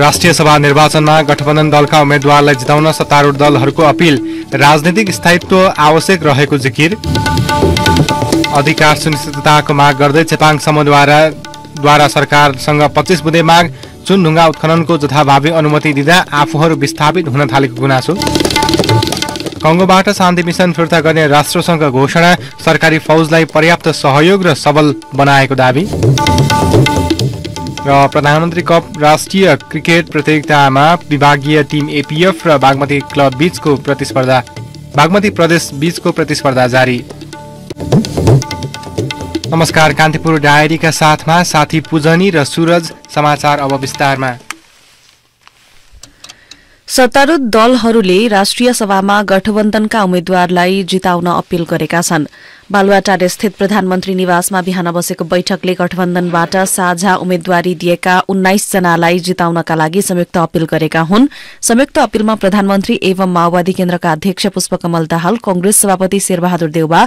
राष्ट्रिय सभा निर्वाचनमा गठबन्धन दलका उम्मेद्वारलाई जिताउन सत्तारूढ दलहरूको अपील राजनीतिक स्थायित्व आवश्यक रहेको जिकिर अधिकार सुनिश्चितताको माग गर्दै चेपाङ समूहद्वाराद्वारा सरकारसँग पच्चिस बुधे माग ढुङ्गा उत्खननको जथाभावी अनुमति दिँदा आफूहरू विस्थापित हुन थालेको गुनासो कङ्गोबाट शान्ति मिसन फिर्ता गर्ने राष्ट्रसँग घोषणा सरकारी फौजलाई पर्याप्त सहयोग र सबल बनाएको दावी र प्रधानमन्त्री कप राष्ट्रिय क्रिकेट प्रतियोगितामा विभागीय टिम एपिएफ र बागमती क्लब बीचको प्रतिस्पर्धा बागमती प्रदेश बीचको प्रतिस्पर्धा जारी नमस्कार कान्तिपुर डायरीका साथमा साथी पूजनी र सुरज समाचार अब विस्तारमा सत्तारूढ़ दलहरूले राष्ट्रिय सभामा गठबन्धनका उम्मेद्वारलाई जिताउन अपील गरेका छन् बालुवाटार स्थित प्रधानमन्त्री निवासमा बिहान बसेको बैठकले गठबन्धनबाट साझा उम्मेद्वारी दिएका उन्नाइस जनालाई जिताउनका लागि संयुक्त अपील गरेका हुन् संयुक्त अपीलमा प्रधानमन्त्री एवं माओवादी केन्द्रका अध्यक्ष पुष्पकमल दाहाल कंग्रेस सभापति शेरबहादुर देउवा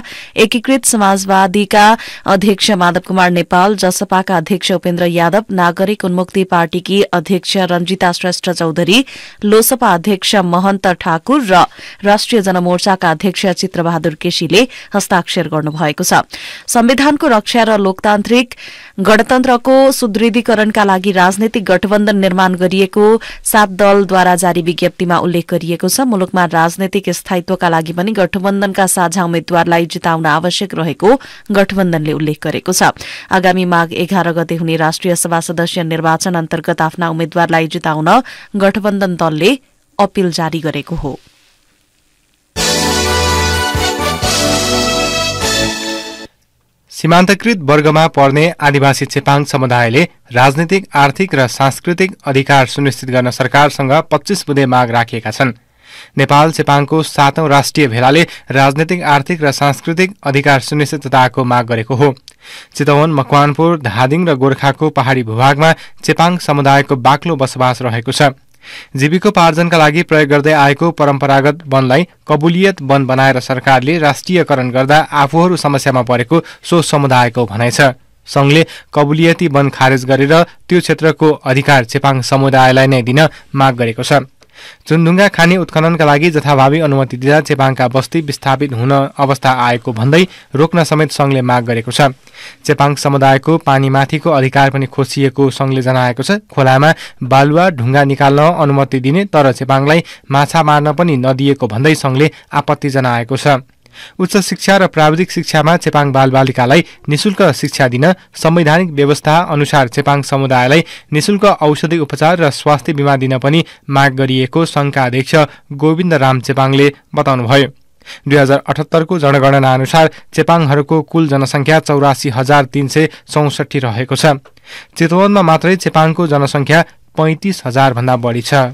एकीकृत समाजवादीका अध्यक्ष माधव कुमार नेपाल जसपाका अध्यक्ष उपेन्द्र यादव नागरिक उन्मुक्ति पार्टीकी अध्यक्ष रंजिता श्रेष्ठ चौधरी लोसपा अध्यक्ष महन्त ठाकुर र राष्ट्रिय जनमोर्चाका अध्यक्ष चित्रबहादुर केसीले हस्ताक्षर गर्नुभएको छ संविधानको रक्षा र लोकतान्त्रिक गणतन्त्रको सुदृढीकरणका लागि राजनैतिक गठबन्धन निर्माण गरिएको सात दलद्वारा जारी विज्ञप्तिमा उल्लेख गरिएको छ मुलुकमा राजनैतिक स्थायित्वका लागि पनि गठबन्धनका साझा उम्मेद्वारलाई जिताउन आवश्यक रहेको गठबन्धनले उल्लेख गरेको छ आगामी माघ एघार गते हुने राष्ट्रिय सभा सदस्य निर्वाचन अन्तर्गत आफ्ना उम्मेद्वारलाई जिताउन गठबन्धन दलले अपील जारी गरेको हो सीमान्तकृत वर्गमा पर्ने आदिवासी चेपाङ समुदायले राजनीतिक आर्थिक र सांस्कृतिक अधिकार सुनिश्चित गर्न सरकारसँग पच्चिस बुधे माग राखिएका छन् नेपाल चेपाङको सातौं राष्ट्रिय भेलाले राजनीतिक आर्थिक र सांस्कृतिक अधिकार सुनिश्चितताको माग गरेको हो चितवन मकवानपुर धादिङ र गोर्खाको पहाड़ी भूभागमा चेपाङ समुदायको बाक्लो बसोबास रहेको छ जीविकोपार्जनका लागि प्रयोग गर्दै आएको परम्परागत वनलाई कबुलियत वन बनाएर सरकारले राष्ट्रियकरण गर्दा आफूहरू समस्यामा परेको सो समुदायको भनाइ छ सङ्घले कबुलियती वन खारेज गरेर त्यो क्षेत्रको अधिकार चेपाङ समुदायलाई नै दिन माग गरेको छ चुनढुङ्गा खानी उत्खननका लागि जथाभावी अनुमति दिँदा चेपाङका बस्ती विस्थापित हुन अवस्था आएको भन्दै रोक्न समेत सङ्घले माग गरेको छ चेपाङ समुदायको पानीमाथिको अधिकार पनि खोसिएको सङ्घले जनाएको छ खोलामा बालुवा ढुङ्गा निकाल्न अनुमति दिने तर चेपाङलाई माछा मार्न पनि नदिएको भन्दै सङ्घले आपत्ति जनाएको छ उच्च शिक्षा र प्राविधिक शिक्षामा चेपाङ बालबालिकालाई निशुल्क शिक्षा दिन संवैधानिक व्यवस्था अनुसार चेपाङ समुदायलाई निशुल्क औषधि उपचार र स्वास्थ्य बिमा दिन पनि माग गरिएको सङ्घका अध्यक्ष गोविन्द राम चेपाङले बताउनुभयो दुई हजार अठहत्तरको जनगणना अनुसार चेपाङहरूको कुल जनसङ्ख्या चौरासी हजार तिन सय चौसठी रहेको छ चितवनमा मात्रै चेपाङको जनसङ्ख्या पैँतिस हजारभन्दा बढी छ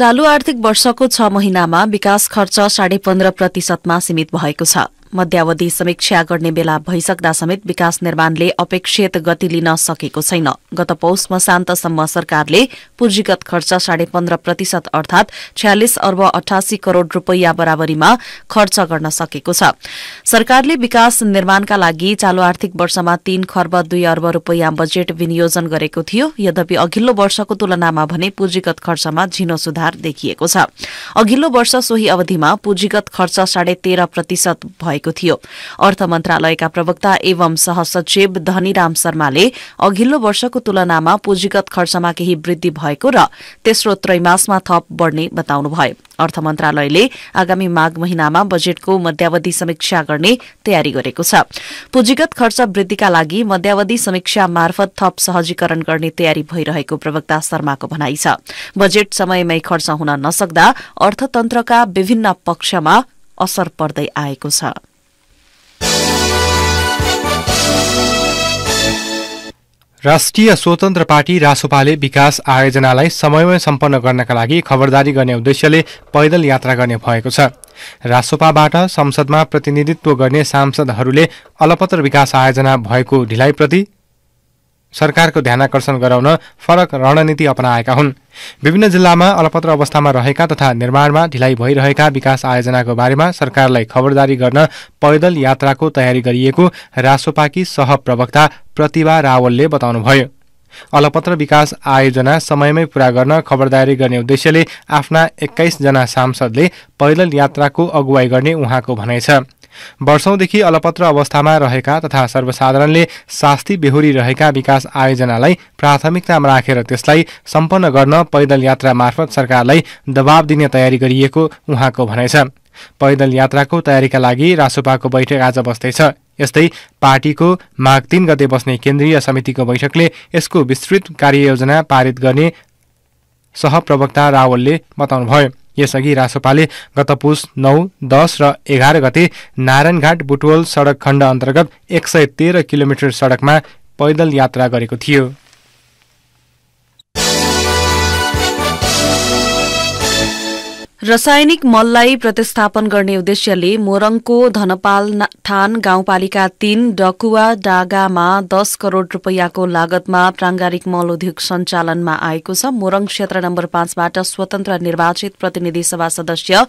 चालू आर्थिक वर्षको छ महिनामा विकास खर्च साढे पन्ध्र प्रतिशतमा सीमित भएको छ मध्यावधि समीक्षा गर्ने बेला भइसक्दा समेत विकास निर्माणले अपेक्षित गति लिन सकेको छैन गत पौष मसान्तसम्म सरकारले पूँजीगत खर्च साढे पन्ध्र प्रतिशत अर्थात छ्यालिस अर्ब अठासी करोड़ रूपियाँ बराबरीमा खर्च गर्न सकेको छ सरकारले विकास निर्माणका लागि चालू आर्थिक वर्षमा तीन खर्ब दुई अर्ब रूपियाँ बजेट विनियोजन गरेको थियो यद्यपि अघिल्लो वर्षको तुलनामा भने पूँजीगत खर्चमा झिनो सुधार देखिएको छ अघिल्लो वर्ष सोही अवधिमा पूँजीगत खर्च साढे तेह्र प्रतिशत भयो भएको थियो अर्थ मन्त्रालयका प्रवक्ता एवं सहसचिव धनीराम शर्माले अघिल्लो वर्षको तुलनामा पुँजीगत खर्चमा केही वृद्धि भएको र तेस्रो त्रैमासमा थप बढ्ने बताउनुभयो अर्थ मन्त्रालयले आगामी माघ महिनामा बजेटको मध्यावधि समीक्षा गर्ने तयारी गरेको छ पुँजीगत खर्च वृद्धिका लागि मध्यावधि समीक्षा मार्फत थप सहजीकरण गर्ने तयारी भइरहेको प्रवक्ता शर्माको भनाइ छ बजेट समयमै खर्च हुन नसक्दा अर्थतन्त्रका विभिन्न पक्षमा असर पर्दै आएको छ राष्ट्रिय स्वतन्त्र पार्टी रासोपाले विकास आयोजनालाई समयमै सम्पन्न गर्नका लागि खबरदारी गर्ने उद्देश्यले पैदल यात्रा गर्ने भएको छ रासोपाबाट संसदमा प्रतिनिधित्व गर्ने सांसदहरूले अलपत्र विकास आयोजना भएको ढिलाइप्रति सरकारको ध्यानकर्षण गराउन फरक रणनीति अपनाएका हुन् विभिन्न जिल्लामा अलपत्र अवस्थामा रहेका तथा निर्माणमा ढिलाइ भइरहेका विकास आयोजनाको बारेमा सरकारलाई खबरदारी गर्न पैदल यात्राको तयारी गरिएको रासोपाकी सहप्रवक्ता प्रतिभा रावलले बताउनुभयो अलपत्र विकास आयोजना समयमै पूरा गर्न खबरदारी गर्ने उद्देश्यले आफ्ना एक्काइसजना सांसदले पैदल यात्राको अगुवाई गर्ने उहाँको भनाइ छ वर्षौंदेखि अलपत्र अवस्थामा रहेका तथा सर्वसाधारणले शास्ति बेहोरी रहेका विकास आयोजनालाई प्राथमिकतामा राखेर त्यसलाई सम्पन्न गर्न पैदल यात्रा मार्फत सरकारलाई दबाव दिने तयारी गरिएको उहाँको भनाइ छ पैदल यात्राको तयारीका लागि रासोपाको बैठक आज बस्दैछ यस्तै पार्टीको माघ तीन गते बस्ने केन्द्रीय समितिको बैठकले यसको विस्तृत कार्ययोजना पारित गर्ने सहप्रवक्ता रावलले बताउनुभयो यसअघि रासोपाले गत पुष नौ दस र एघार गते नारायणघाट बुटवल सडक खण्ड अन्तर्गत एक सय तेह्र किलोमिटर सडकमा पैदल यात्रा गरेको थियो रासायनिक मललाई प्रतिस्थापन गर्ने उद्देश्यले मोरङको धनपाल थान गाउँपालिका तीन डकुवा डागामा दस करोड़ रूपियाँको लागतमा प्रांगारिक मल उद्योग सञ्चालनमा आएको छ मोरङ क्षेत्र नम्बर पाँचबाट स्वतन्त्र निर्वाचित प्रतिनिधि सभा सदस्य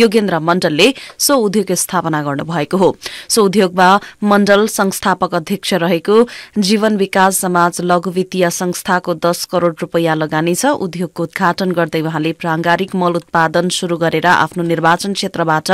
योगेन्द्र मण्डलले सो उद्योग स्थापना गर्नुभएको हो सो उद्योगमा मण्डल संस्थापक अध्यक्ष रहेको जीवन विकास समाज लघु वित्तीय संस्थाको दस करोड़ रूपियाँ लगानी छ उद्योगको उद्घाटन गर्दै वहाँले प्रांगारिक मल उत्पादन शुरू गरेर आफ्नो निर्वाचन क्षेत्रबाट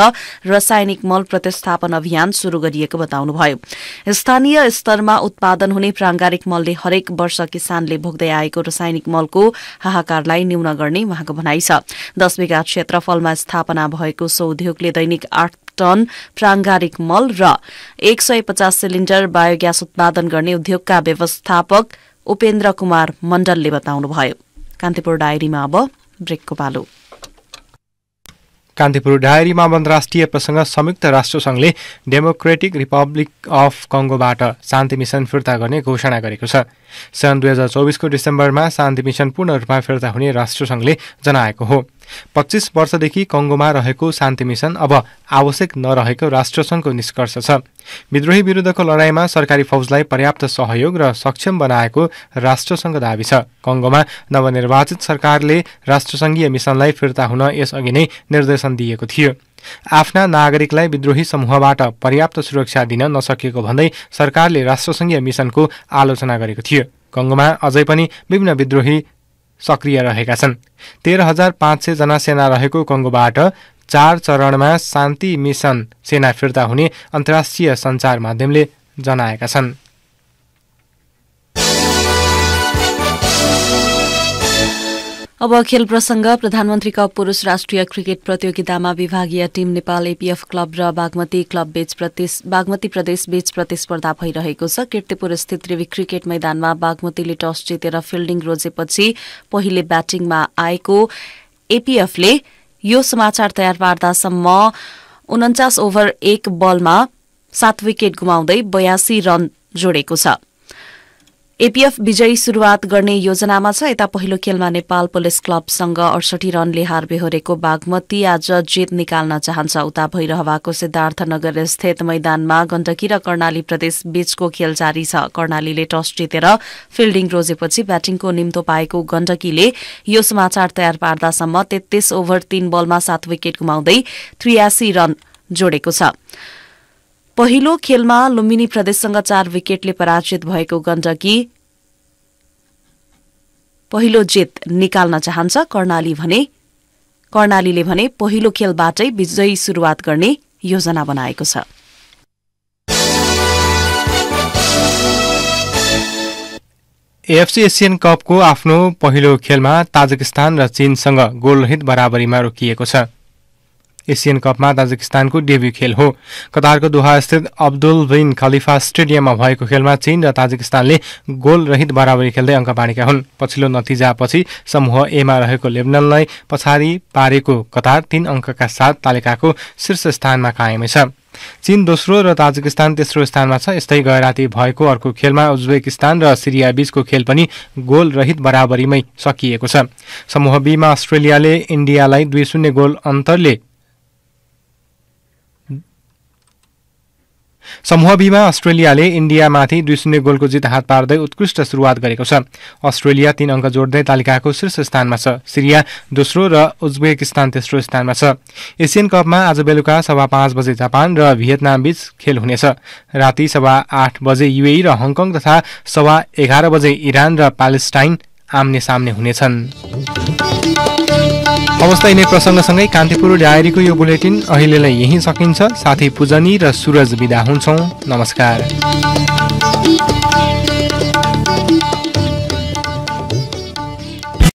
रासायनिक मल प्रतिस्थापन अभियान शुरू गरिएको बताउनुभयो स्थानीय स्तरमा उत्पादन हुने प्रांगारिक मलले हरेक वर्ष किसानले भोग्दै आएको रासायनिक मलको हाहाकारलाई न्यून गर्ने उहाँको भनाइ छ दश विघा क्षेत्रफलमा स्थापना भएको सो उद्योगले दैनिक आठ टन प्रांगारिक मल र एक सय पचास सिलिण्डर बायोग्यास उत्पादन गर्ने उद्योगका व्यवस्थापक उपेन्द्र कुमार मण्डलले बताउनुभयो कान्तिपुर डायरीमा अब ब्रेकको पालो कान्तिपुर डायरीमा अन्तर्राष्ट्रिय प्रसङ्ग संयुक्त राष्ट्रसङ्घले डेमोक्रेटिक रिपब्लिक अफ कङ्गोबाट शान्ति मिसन फिर्ता गर्ने घोषणा गरेको छ सन् दुई हजार चौबिसको डिसेम्बरमा शान्ति मिसन पूर्ण रूपमा फिर्ता हुने राष्ट्रसङ्घले जनाएको हो पच्चिस वर्षदेखि कङ्गोमा रहेको शान्ति मिसन अब आवश्यक नरहेको राष्ट्रसङ्घको निष्कर्ष छ विद्रोही विरुद्धको लडाईँमा सरकारी फौजलाई पर्याप्त सहयोग र सक्षम बनाएको राष्ट्रसङ्घ दावी छ कङ्गोमा नवनिर्वाचित सरकारले राष्ट्रसङ्घीय मिसनलाई फिर्ता हुन यसअघि नै निर्देशन दिएको थियो आफ्ना नागरिकलाई विद्रोही समूहबाट पर्याप्त सुरक्षा दिन नसकेको भन्दै सरकारले राष्ट्रसङ्घीय मिसनको आलोचना गरेको थियो कङ्गोमा अझै पनि विभिन्न विद्रोही सक्रिय रहेका छन् तेह्र हजार पाँच सय जना सेना रहेको कङ्गोबाट चार चरणमा शान्ति मिसन सेना फिर्ता हुने अन्तर्राष्ट्रिय सञ्चार माध्यमले जनाएका छन् अब खेल प्रसंग प्रधानमन्त्री कप पुरुष राष्ट्रिय क्रिकेट प्रतियोगितामा विभागीय टीम नेपाल एपीएफ क्लब र बागमती क्लब बीच बागमती प्रदेश बीच प्रतिस्पर्धा भइरहेको छ किर्तिपुर स्थित त्रिवी क्रिकेट मैदानमा बागमतीले टस जितेर फिल्डिङ रोजेपछि पहिले ब्याटिङमा आएको एपीएफले यो समाचार तयार पार्दासम्म उन्चास ओभर एक बलमा सात विकेट गुमाउँदै बयासी रन जोडेको छ एपीएफ विजयी शुरूआत गर्ने योजनामा छ यता पहिलो खेलमा नेपाल पुलिस क्लबसँग अडसठी रनले हार बेहोरेको बागमती आज जित निकाल्न चाहन्छ उता भैरहवाको सिद्धार्थनगर स्थित मैदानमा गण्डकी र कर्णाली प्रदेश बीचको खेल जारी छ कर्णालीले टस जितेर फिल्डिङ रोजेपछि ब्याटिङको निम्तो पाएको गण्डकीले यो समाचार तयार पार्दासम्म तेत्तीस ओभर तीन बलमा सात विकेट गुमाउँदै त्रियासी रन जोडेको छ पहिलो खेलमा लुम्बिनी प्रदेशसँग चार विकेटले पराजित भएको गण्डकी पहिलो जित निकाल्न चाहन्छ कर्णाली भने कर्णालीले भने पहिलो खेलबाटै विजयी सुरुवात गर्ने योजना बनाएको छ एएफसी एसियन कपको आफ्नो पहिलो खेलमा ताजकिस्तान र चीनसँग गोलरहित बराबरीमा रोकिएको छ एसियन कपमा ताजिकिस्तानको डेब्यू खेल हो कतारको दोहास्थित अब्दुल बिन खलिफा स्टेडियममा भएको खेलमा चीन र ताजिकिस्तानले गोलरहित बराबरी खेल्दै अङ्क बाँडेका हुन् पछिल्लो नतिजापछि समूह एमा रहेको लेबननलाई पछाडि पारेको कतार तीन अङ्कका साथ तालिकाको शीर्ष स्थानमा कायमै छ चीन दोस्रो र ताजिकिस्तान तेस्रो स्थानमा छ यस्तै गैराती भएको अर्को खेलमा उज्बेकिस्तान र सिरिया बीचको खेल पनि गोलरहित बराबरीमै सकिएको छ समूह बीमा अस्ट्रेलियाले इन्डियालाई दुई शून्य गोल अन्तरले समूह बीमा अस्ट्रेलियाले इन्डियामाथि दुई शून्य गोलको जित हात पार्दै उत्कृष्ट सुरुवात गरेको छ अस्ट्रेलिया तीन अङ्क जोड्दै तालिकाको शीर्ष स्थानमा छ सिरिया दोस्रो र उज्बेकिस्तान तेस्रो स्थानमा छ एसियन कपमा आज बेलुका सभा पाँच बजे जापान र भियतनाम बीच खेल हुनेछ राति सभा आठ बजे यूएई र हङकङ तथा सभा एघार बजे इरान र प्यालेस्टाइन आम्ने सामने हुनेछन् अवस्था यिनै प्रसङ्गसँगै कान्तिपुर डायरीको यो बुलेटिन अहिलेलाई यहीँ सकिन्छ साथै पूजनी र सुरज विदा हुन्छौँ नमस्कार